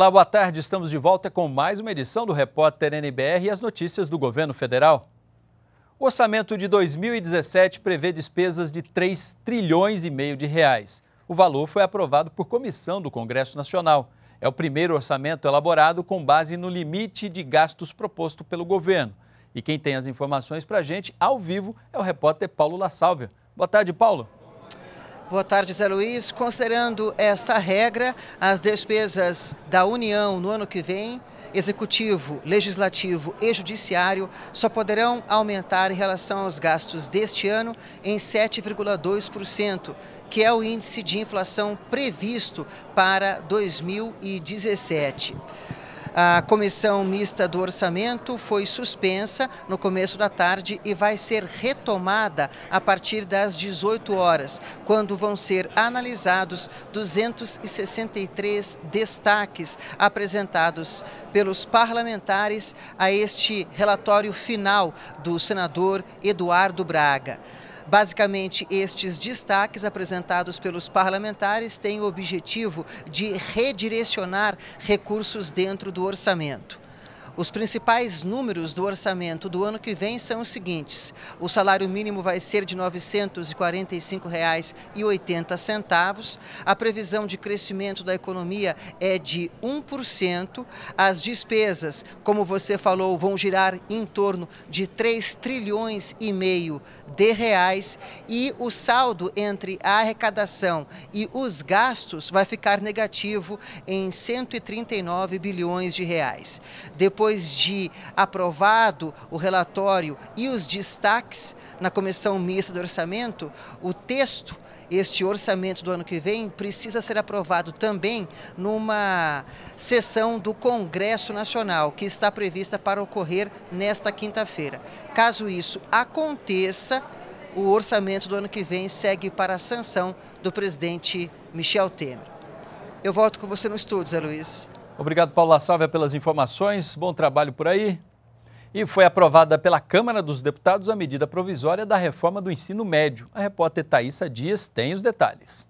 Olá, boa tarde. Estamos de volta com mais uma edição do Repórter NBR e as notícias do governo federal. O orçamento de 2017 prevê despesas de 3 trilhões e meio de reais. O valor foi aprovado por comissão do Congresso Nacional. É o primeiro orçamento elaborado com base no limite de gastos proposto pelo governo. E quem tem as informações para a gente, ao vivo, é o repórter Paulo La Boa tarde, Paulo. Boa tarde, Zé Luiz. Considerando esta regra, as despesas da União no ano que vem, executivo, legislativo e judiciário, só poderão aumentar em relação aos gastos deste ano em 7,2%, que é o índice de inflação previsto para 2017. A comissão mista do orçamento foi suspensa no começo da tarde e vai ser retomada a partir das 18 horas, quando vão ser analisados 263 destaques apresentados pelos parlamentares a este relatório final do senador Eduardo Braga. Basicamente, estes destaques apresentados pelos parlamentares têm o objetivo de redirecionar recursos dentro do orçamento. Os principais números do orçamento do ano que vem são os seguintes: o salário mínimo vai ser de R$ 945,80, a previsão de crescimento da economia é de 1%, as despesas, como você falou, vão girar em torno de 3 trilhões e meio de reais e o saldo entre a arrecadação e os gastos vai ficar negativo em 139 bilhões de reais. Depois depois de aprovado o relatório e os destaques na comissão mista do orçamento, o texto este orçamento do ano que vem precisa ser aprovado também numa sessão do Congresso Nacional, que está prevista para ocorrer nesta quinta-feira. Caso isso aconteça, o orçamento do ano que vem segue para a sanção do presidente Michel Temer. Eu volto com você no estúdio, Zé Luiz. Obrigado, Paulo Sávia, pelas informações. Bom trabalho por aí. E foi aprovada pela Câmara dos Deputados a medida provisória da reforma do ensino médio. A repórter Thaisa Dias tem os detalhes.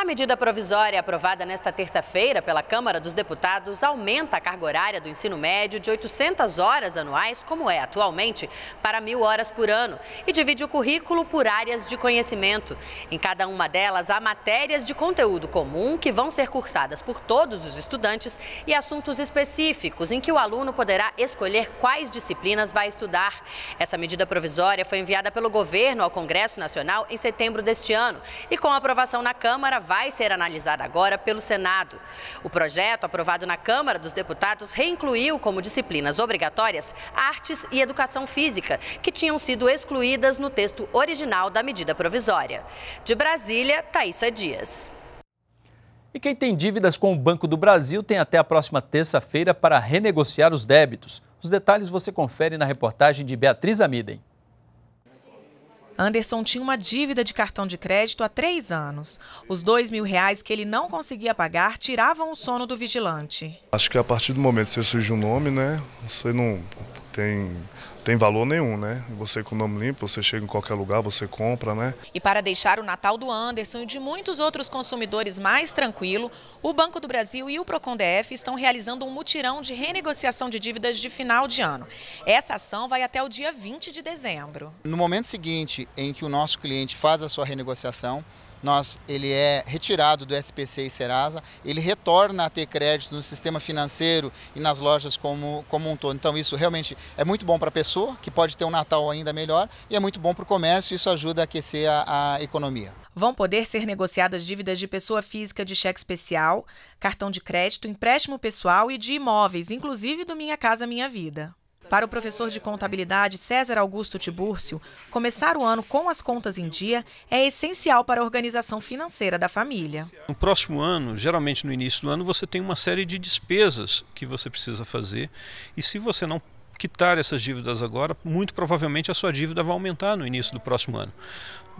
A medida provisória aprovada nesta terça-feira pela Câmara dos Deputados aumenta a carga horária do ensino médio de 800 horas anuais, como é atualmente, para mil horas por ano e divide o currículo por áreas de conhecimento. Em cada uma delas há matérias de conteúdo comum que vão ser cursadas por todos os estudantes e assuntos específicos em que o aluno poderá escolher quais disciplinas vai estudar. Essa medida provisória foi enviada pelo governo ao Congresso Nacional em setembro deste ano e com aprovação na Câmara vai ser analisada agora pelo Senado. O projeto, aprovado na Câmara dos Deputados, reincluiu como disciplinas obrigatórias artes e educação física, que tinham sido excluídas no texto original da medida provisória. De Brasília, Thaisa Dias. E quem tem dívidas com o Banco do Brasil tem até a próxima terça-feira para renegociar os débitos. Os detalhes você confere na reportagem de Beatriz Amiden. Anderson tinha uma dívida de cartão de crédito há três anos. Os dois mil reais que ele não conseguia pagar tiravam o sono do vigilante. Acho que é a partir do momento que você surge um nome, né? Você não tem, tem valor nenhum, né? Você com o nome limpo, você chega em qualquer lugar, você compra, né? E para deixar o Natal do Anderson e de muitos outros consumidores mais tranquilo, o Banco do Brasil e o Procon DF estão realizando um mutirão de renegociação de dívidas de final de ano. Essa ação vai até o dia 20 de dezembro. No momento seguinte em que o nosso cliente faz a sua renegociação, nós, ele é retirado do SPC e Serasa, ele retorna a ter crédito no sistema financeiro e nas lojas como, como um todo. Então isso realmente é muito bom para a pessoa, que pode ter um Natal ainda melhor, e é muito bom para o comércio, isso ajuda a aquecer a, a economia. Vão poder ser negociadas dívidas de pessoa física de cheque especial, cartão de crédito, empréstimo pessoal e de imóveis, inclusive do Minha Casa Minha Vida. Para o professor de contabilidade César Augusto Tibúrcio, começar o ano com as contas em dia é essencial para a organização financeira da família. No próximo ano, geralmente no início do ano, você tem uma série de despesas que você precisa fazer e se você não quitar essas dívidas agora, muito provavelmente a sua dívida vai aumentar no início do próximo ano.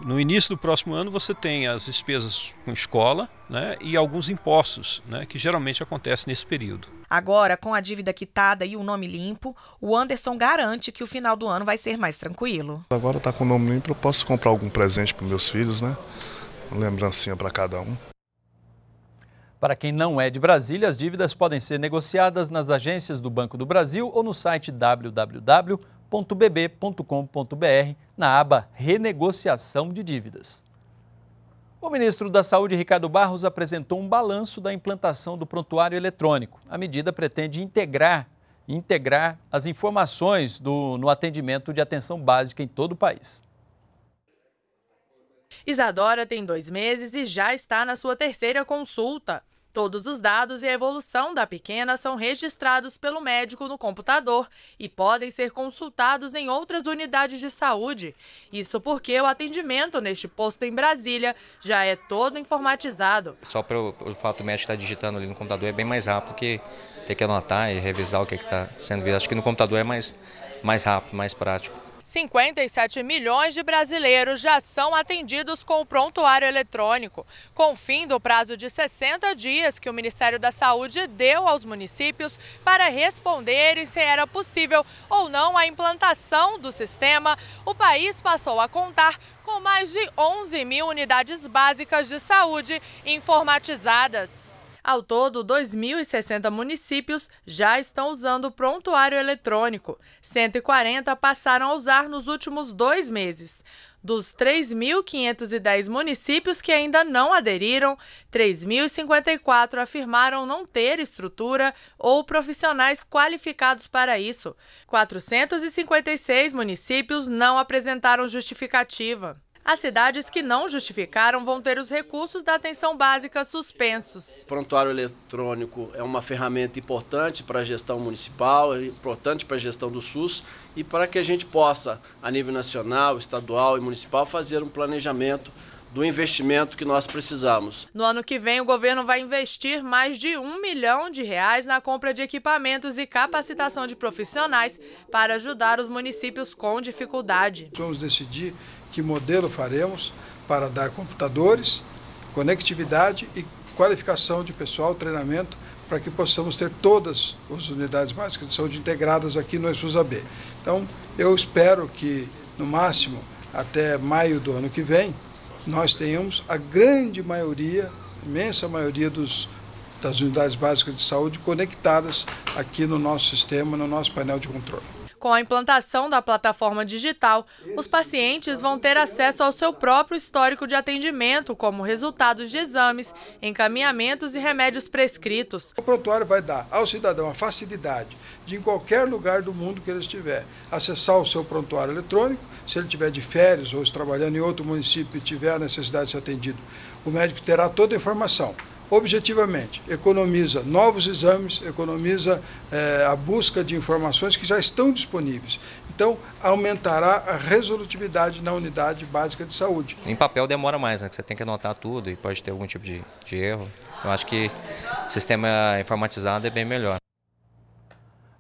No início do próximo ano você tem as despesas com escola né, e alguns impostos, né, que geralmente acontece nesse período. Agora, com a dívida quitada e o nome limpo, o Anderson garante que o final do ano vai ser mais tranquilo. Agora está com o nome limpo, eu posso comprar algum presente para meus filhos, né? Uma lembrancinha para cada um. Para quem não é de Brasília, as dívidas podem ser negociadas nas agências do Banco do Brasil ou no site www.bb.com.br na aba Renegociação de Dívidas. O ministro da Saúde, Ricardo Barros, apresentou um balanço da implantação do prontuário eletrônico. A medida pretende integrar, integrar as informações do, no atendimento de atenção básica em todo o país. Isadora tem dois meses e já está na sua terceira consulta. Todos os dados e a evolução da pequena são registrados pelo médico no computador e podem ser consultados em outras unidades de saúde. Isso porque o atendimento neste posto em Brasília já é todo informatizado. Só pelo, pelo fato do médico estar digitando ali no computador é bem mais rápido que ter que anotar e revisar o que é está sendo visto. Acho que no computador é mais, mais rápido, mais prático. 57 milhões de brasileiros já são atendidos com o prontuário eletrônico, com fim do prazo de 60 dias que o Ministério da Saúde deu aos municípios para responderem se era possível ou não a implantação do sistema. O país passou a contar com mais de 11 mil unidades básicas de saúde informatizadas. Ao todo, 2.060 municípios já estão usando o prontuário eletrônico. 140 passaram a usar nos últimos dois meses. Dos 3.510 municípios que ainda não aderiram, 3.054 afirmaram não ter estrutura ou profissionais qualificados para isso. 456 municípios não apresentaram justificativa. As cidades que não justificaram vão ter os recursos da atenção básica suspensos. O prontuário eletrônico é uma ferramenta importante para a gestão municipal, é importante para a gestão do SUS e para que a gente possa, a nível nacional, estadual e municipal, fazer um planejamento do investimento que nós precisamos. No ano que vem, o governo vai investir mais de um milhão de reais na compra de equipamentos e capacitação de profissionais para ajudar os municípios com dificuldade. Vamos decidir que modelo faremos para dar computadores, conectividade e qualificação de pessoal, treinamento, para que possamos ter todas as unidades básicas de saúde integradas aqui no SUSAB. Então, eu espero que, no máximo, até maio do ano que vem, nós tenhamos a grande maioria, imensa maioria dos, das unidades básicas de saúde conectadas aqui no nosso sistema, no nosso painel de controle. Com a implantação da plataforma digital, os pacientes vão ter acesso ao seu próprio histórico de atendimento, como resultados de exames, encaminhamentos e remédios prescritos. O prontuário vai dar ao cidadão a facilidade de, em qualquer lugar do mundo que ele estiver, acessar o seu prontuário eletrônico, se ele estiver de férias ou trabalhando em outro município e tiver a necessidade de ser atendido, o médico terá toda a informação objetivamente. Economiza novos exames, economiza é, a busca de informações que já estão disponíveis. Então, aumentará a resolutividade na unidade básica de saúde. Em papel demora mais, né? Que você tem que anotar tudo e pode ter algum tipo de, de erro. Eu acho que o sistema informatizado é bem melhor.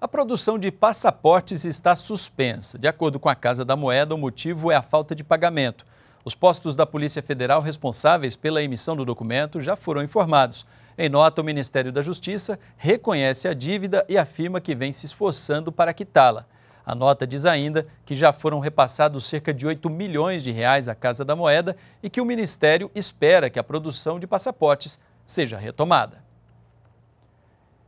A produção de passaportes está suspensa. De acordo com a Casa da Moeda, o motivo é a falta de pagamento. Os postos da Polícia Federal responsáveis pela emissão do documento já foram informados. Em nota, o Ministério da Justiça reconhece a dívida e afirma que vem se esforçando para quitá-la. A nota diz ainda que já foram repassados cerca de 8 milhões de reais à Casa da Moeda e que o Ministério espera que a produção de passaportes seja retomada.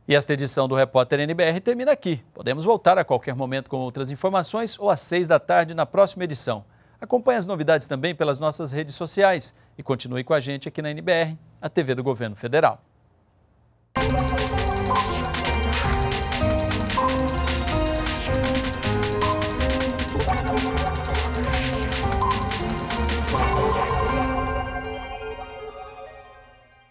E esta edição do Repórter NBR termina aqui. Podemos voltar a qualquer momento com outras informações ou às seis da tarde na próxima edição. Acompanhe as novidades também pelas nossas redes sociais e continue com a gente aqui na NBR, a TV do Governo Federal.